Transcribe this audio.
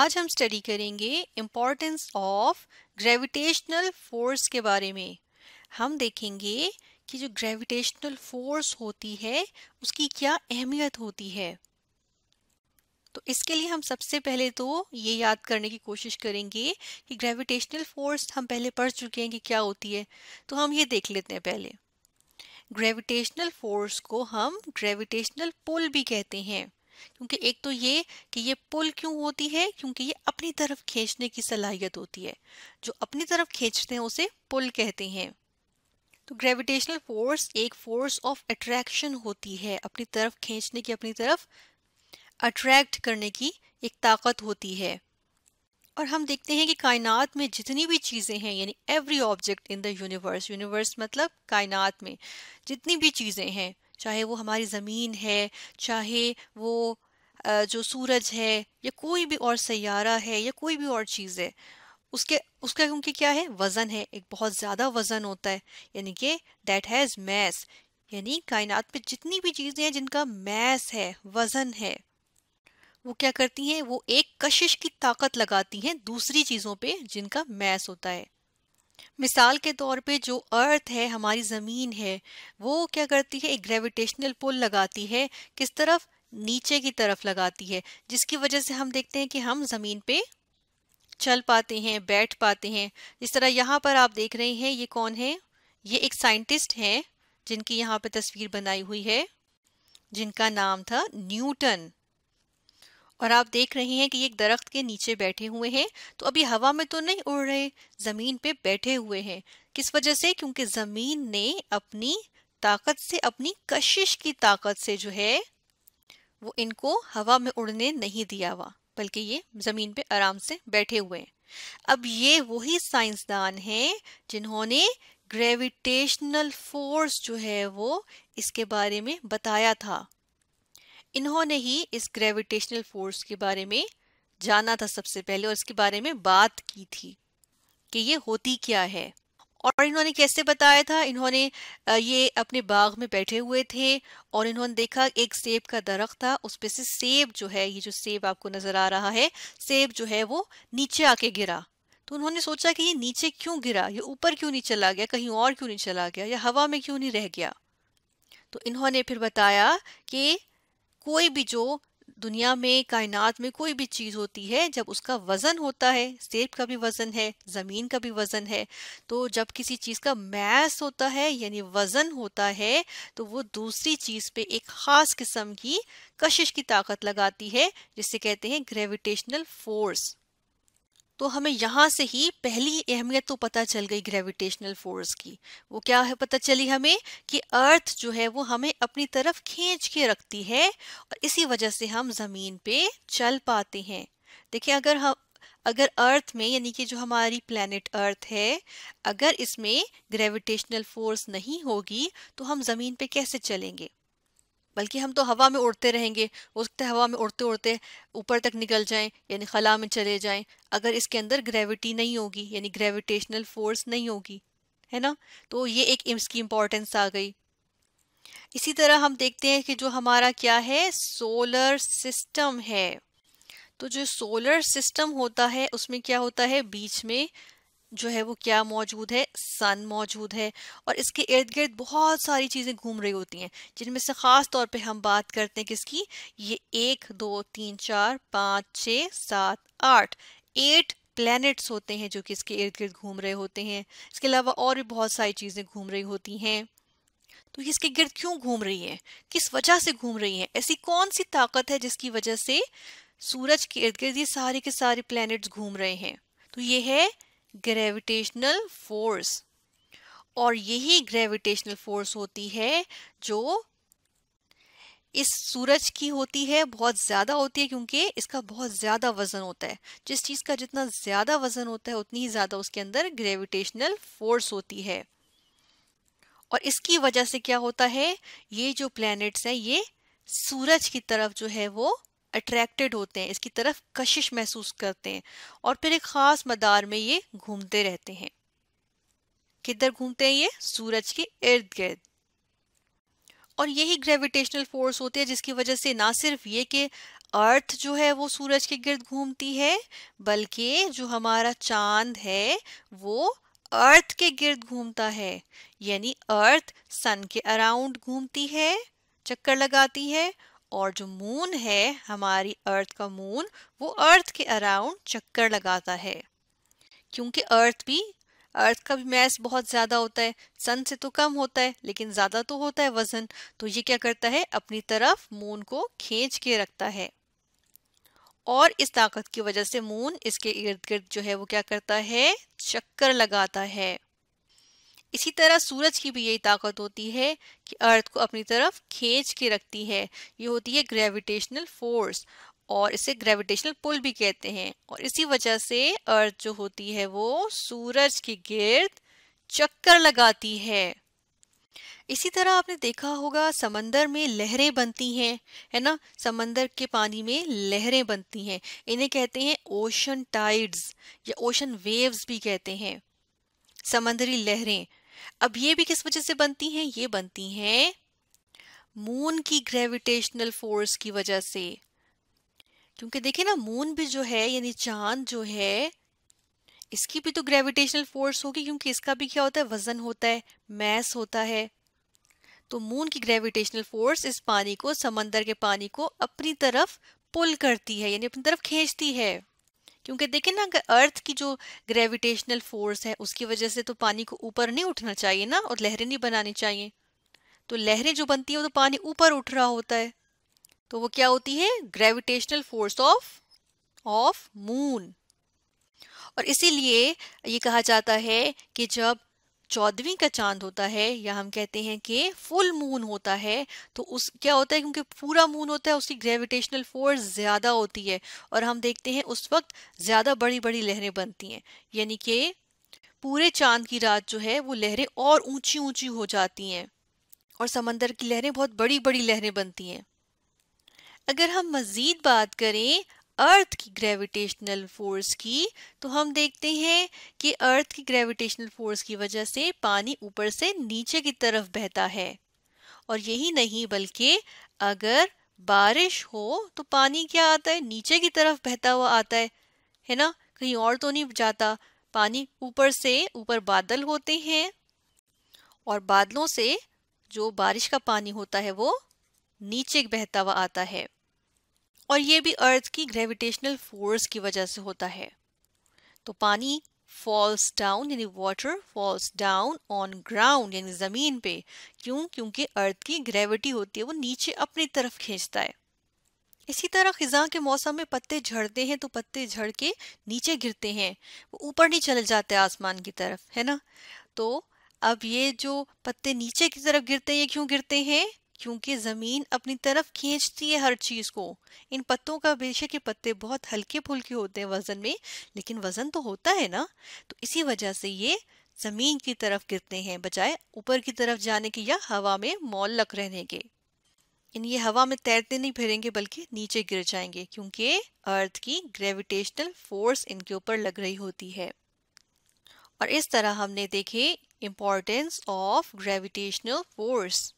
आज हम स्टडी करेंगे इम्पोर्टेंस ऑफ ग्रेविटेशनल फोर्स के बारे में हम देखेंगे कि जो ग्रेविटेशनल फोर्स होती है उसकी क्या अहमियत होती है तो इसके लिए हम सबसे पहले तो ये याद करने की कोशिश करेंगे कि ग्रेविटेशनल फोर्स हम पहले पढ़ चुके हैं कि क्या होती है तो हम ये देख लेते हैं पहले ग्रेविटेशनल फोर्स को हम ग्रेविटेशनल पुल भी कहते हैं क्योंकि एक तो ये कि ये पुल क्यों होती है क्योंकि ये अपनी तरफ खींचने की सलाहियत होती है जो अपनी तरफ खींचते हैं उसे पुल कहते हैं तो ग्रेविटेशनल फोर्स एक फोर्स ऑफ अट्रैक्शन होती है अपनी तरफ खींचने की अपनी तरफ अट्रैक्ट करने की एक ताकत होती है और हम देखते हैं कि कायनात में जितनी भी चीज़ें हैं यानी every object in the universe universe मतलब कायनात में जितनी भी चीज़ें हैं चाहे वो हमारी ज़मीन है चाहे वो जो सूरज है या कोई भी और सैारा है या कोई भी और चीज़ है उसके उसका क्योंकि क्या है वज़न है एक बहुत ज़्यादा वज़न होता है यानी कि डैट हैज़ मैस यानी कायनात में जितनी भी चीज़ें हैं जिनका मैस है वज़न है वो क्या करती हैं वो एक कशिश की ताकत लगाती हैं दूसरी चीज़ों पे जिनका मैस होता है मिसाल के तौर पे जो अर्थ है हमारी ज़मीन है वो क्या करती है एक ग्रेविटेशनल पुल लगाती है किस तरफ नीचे की तरफ लगाती है जिसकी वजह से हम देखते हैं कि हम ज़मीन पे चल पाते हैं बैठ पाते हैं जिस तरह यहाँ पर आप देख रहे हैं ये कौन है ये एक साइंटिस्ट हैं जिनकी यहाँ पे तस्वीर बनाई हुई है जिनका नाम था न्यूटन और आप देख रहे हैं कि ये एक दरख्त के नीचे बैठे हुए हैं तो अभी हवा में तो नहीं उड़ रहे ज़मीन पे बैठे हुए हैं किस वजह से क्योंकि ज़मीन ने अपनी ताकत से अपनी कशिश की ताकत से जो है वो इनको हवा में उड़ने नहीं दिया हुआ बल्कि ये ज़मीन पे आराम से बैठे हुए हैं अब ये वही साइंसदान हैं जिन्होंने ग्रेविटेशनल फोर्स जो है वो इसके बारे में बताया था इन्होंने ही इस ग्रेविटेशनल फोर्स के बारे में जाना था सबसे पहले और इसके बारे में बात की थी कि ये होती क्या है और इन्होंने कैसे बताया था इन्होंने ये अपने बाग में बैठे हुए थे और इन्होंने देखा एक सेब का दरख्त था उस पर से सेब जो है ये जो सेब आपको नजर आ रहा है सेब जो है वो नीचे आके गिरा तो उन्होंने सोचा कि ये नीचे क्यों गिरा ये ऊपर क्यों नहीं चला गया कहीं और क्यों नहीं चला गया या हवा में क्यों नहीं रह गया तो इन्होंने फिर बताया कि कोई भी जो दुनिया में कायनात में कोई भी चीज़ होती है जब उसका वज़न होता है सेब का भी वज़न है ज़मीन का भी वज़न है तो जब किसी चीज़ का मैस होता है यानी वज़न होता है तो वो दूसरी चीज़ पे एक ख़ास किस्म की कशिश की ताकत लगाती है जिसे कहते हैं ग्रेविटेशनल फोर्स तो हमें यहाँ से ही पहली अहमियत तो पता चल गई ग्रेविटेशनल फोर्स की वो क्या है पता चली हमें कि अर्थ जो है वो हमें अपनी तरफ खींच के रखती है और इसी वजह से हम ज़मीन पे चल पाते हैं देखिए अगर हम अगर अर्थ में यानी कि जो हमारी प्लानट अर्थ है अगर इसमें ग्रेविटेशनल फोर्स नहीं होगी तो हम ज़मीन पे कैसे चलेंगे बल्कि हम तो हवा में उड़ते रहेंगे हो सकता है हवा में उड़ते उड़ते ऊपर तक निकल जाएं यानी खला में चले जाएं अगर इसके अंदर ग्रेविटी नहीं होगी यानी ग्रेविटेशनल फोर्स नहीं होगी है ना तो ये एक इम्स की इम्पोर्टेंस आ गई इसी तरह हम देखते हैं कि जो हमारा क्या है सोलर सिस्टम है तो जो सोलर सिस्टम होता है उसमें क्या होता है बीच में जो है वो क्या मौजूद है सन मौजूद है और इसके इर्द गिर्द बहुत सारी चीज़ें घूम रही होती हैं जिनमें से ख़ास तौर पे हम बात करते हैं किसकी ये एक दो तीन चार पाँच छ सात आठ एट प्लैनेट्स होते हैं जो कि इसके इर्द गिर्द घूम रहे होते हैं इसके अलावा और भी बहुत सारी चीज़ें घूम रही होती हैं तो ये इसके गिर्द क्यों घूम रही है किस वजह से घूम रही है ऐसी कौन सी ताकत है जिसकी वजह से सूरज के इर्द गिर्द ये सारे के सारे प्लैनेट्स घूम रहे हैं तो ये है ग्रेविटेशनल फोर्स और यही ग्रेविटेशनल फोर्स होती है जो इस सूरज की होती है बहुत ज़्यादा होती है क्योंकि इसका बहुत ज़्यादा वज़न होता है जिस चीज़ का जितना ज़्यादा वज़न होता है उतनी ही ज़्यादा उसके अंदर ग्रेविटेशनल फोर्स होती है और इसकी वजह से क्या होता है ये जो प्लैनेट्स हैं ये सूरज की तरफ जो है वो अट्रैक्टेड होते हैं इसकी तरफ कशिश महसूस करते हैं और फिर एक ख़ास मदार में ये घूमते रहते हैं किधर घूमते हैं ये सूरज के इर्द गिर्द और यही ग्रेविटेशनल फोर्स होती है जिसकी वजह से ना सिर्फ ये कि अर्थ जो है वो सूरज के गिर्द घूमती है बल्कि जो हमारा चांद है वो अर्थ के गिर्द घूमता है यानी अर्थ सन के अराउंड घूमती है चक्कर लगाती है और जो मून है हमारी अर्थ का मून वो अर्थ के अराउंड चक्कर लगाता है क्योंकि अर्थ भी अर्थ का भी मैस बहुत ज़्यादा होता है सन से तो कम होता है लेकिन ज़्यादा तो होता है वज़न तो ये क्या करता है अपनी तरफ मून को खींच के रखता है और इस ताकत की वजह से मून इसके इर्द गिर्द जो है वो क्या करता है चक्कर लगाता है इसी तरह सूरज की भी यही ताकत होती है कि अर्थ को अपनी तरफ खींच के रखती है ये होती है ग्रेविटेशनल फोर्स और इसे ग्रेविटेशनल पुल भी कहते हैं और इसी वजह से अर्थ जो होती है वो सूरज के गिर्द चक्कर लगाती है इसी तरह आपने देखा होगा समंदर में लहरें बनती हैं है ना समंदर के पानी में लहरें बनती हैं इन्हें कहते हैं ओशन टाइड्स या ओशन वेव्स भी कहते हैं समंदरी लहरें अब ये भी किस वजह से बनती हैं ये बनती हैं मून की ग्रेविटेशनल फोर्स की वजह से क्योंकि देखिए ना मून भी जो है यानी चांद जो है इसकी भी तो ग्रेविटेशनल फोर्स होगी क्योंकि इसका भी क्या होता है वजन होता है मैस होता है तो मून की ग्रेविटेशनल फोर्स इस पानी को समंदर के पानी को अपनी तरफ पुल करती है यानी अपनी तरफ खींचती है क्योंकि देखें ना अगर अर्थ की जो ग्रेविटेशनल फोर्स है उसकी वजह से तो पानी को ऊपर नहीं उठना चाहिए ना और लहरें नहीं बनानी चाहिए तो लहरें जो बनती हैं वो तो पानी ऊपर उठ रहा होता है तो वो क्या होती है gravitational force of of moon और इसीलिए ये कहा जाता है कि जब चौदहवीं का चांद होता है या हम कहते हैं कि फुल मून होता है तो उस क्या होता है क्योंकि पूरा मून होता है उसकी ग्रेविटेशनल फोर्स ज़्यादा होती है और हम देखते हैं उस वक्त ज़्यादा बड़ी बड़ी लहरें बनती हैं यानी कि पूरे चांद की रात जो है वो लहरें और ऊंची ऊंची हो जाती हैं और समंदर की लहरें बहुत बड़ी बड़ी लहरें बनती हैं अगर हम मज़ीद बात करें अर्थ की ग्रेविटेशनल फोर्स की तो हम देखते हैं कि अर्थ की ग्रेविटेशनल फोर्स की वजह से पानी ऊपर से नीचे की तरफ बहता है और यही नहीं बल्कि अगर बारिश हो तो पानी क्या आता है नीचे की तरफ बहता हुआ आता है है ना कहीं और तो नहीं जाता पानी ऊपर से ऊपर बादल होते हैं और बादलों से जो बारिश का पानी होता है वो नीचे बहता हुआ आता है और ये भी अर्थ की ग्रेविटेशनल फोर्स की वजह से होता है तो पानी फॉल्स डाउन यानी water falls down on ground यानी ज़मीन पे क्यों क्योंकि अर्थ की ग्रेविटी होती है वो नीचे अपनी तरफ खींचता है इसी तरह ख़ज़ा के मौसम में पत्ते झड़ते हैं तो पत्ते झड़ के नीचे गिरते हैं वो ऊपर नहीं चले जाते आसमान की तरफ है ना तो अब ये जो पत्ते नीचे की तरफ गिरते हैं ये क्यों गिरते हैं क्योंकि ज़मीन अपनी तरफ खींचती है हर चीज़ को इन पत्तों का बेशक के पत्ते बहुत हल्के फुल्के होते हैं वज़न में लेकिन वज़न तो होता है ना तो इसी वजह से ये ज़मीन की तरफ गिरते हैं बजाय ऊपर की तरफ जाने के या हवा में लग रहने के इन ये हवा में तैरते नहीं फिरेंगे बल्कि नीचे गिर जाएंगे क्योंकि अर्थ की ग्रेविटेशनल फोर्स इनके ऊपर लग रही होती है और इस तरह हमने देखे इंपॉर्टेंस ऑफ ग्रेविटेशनल फोर्स